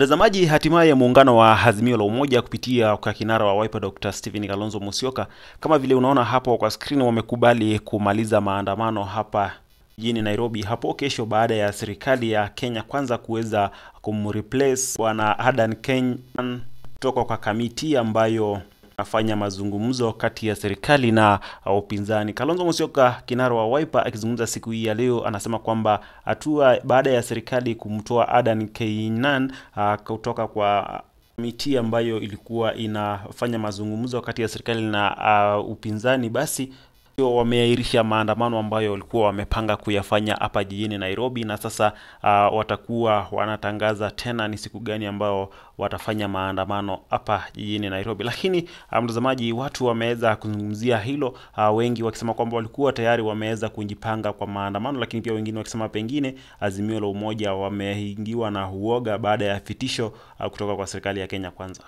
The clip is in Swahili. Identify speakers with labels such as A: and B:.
A: Mtazamaji, hatimaye muungano wa Azimio la Umoja kupitia kwa kinara wa Wiper Dr. Steven Kalonzo Musyoka, kama vile unaona hapo kwa skrini, wamekubali kumaliza maandamano hapa jijini Nairobi hapo kesho baada ya serikali ya Kenya Kwanza kuweza kumreplace bwana Adan Kenyan kutoka kwa kamiti ambayo nafanya mazungumzo kati ya serikali na uh, upinzani. Kalonzo Musyoka, kinara wa Wiper, akizungumza siku hii ya leo, anasema kwamba hatua baada ya serikali kumtoa Adan Keynan uh, kutoka kwa miti ambayo ilikuwa inafanya mazungumzo kati ya serikali na uh, upinzani basi Wameahirisha maandamano ambayo walikuwa wamepanga kuyafanya hapa jijini Nairobi, na sasa uh, watakuwa wanatangaza tena ni siku gani ambayo watafanya maandamano hapa jijini Nairobi. Lakini ah, mtazamaji, watu wameweza kuzungumzia hilo uh, wengi wakisema kwamba walikuwa tayari wameweza kujipanga kwa maandamano, lakini pia wengine wakisema pengine Azimio la Umoja wameingiwa na uoga baada ya fitisho uh, kutoka kwa serikali ya Kenya Kwanza.